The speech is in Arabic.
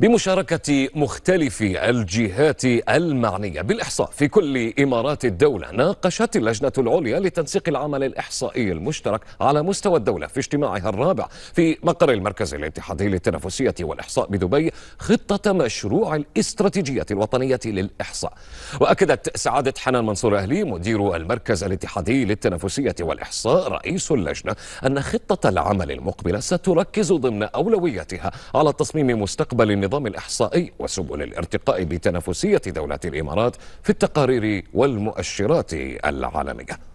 بمشاركة مختلف الجهات المعنية بالإحصاء في كل إمارات الدولة ناقشت اللجنة العليا لتنسيق العمل الإحصائي المشترك على مستوى الدولة في اجتماعها الرابع في مقر المركز الاتحادي للتنافسية والإحصاء بدبي خطة مشروع الاستراتيجية الوطنية للإحصاء وأكدت سعادة حنان منصور أهلي مدير المركز الاتحادي للتنافسية والإحصاء رئيس اللجنة أن خطة العمل المقبلة ستركز ضمن أولوياتها على تصميم مستقبل النظام الإحصائي وسبل الارتقاء بتنافسية دولة الإمارات في التقارير والمؤشرات العالمية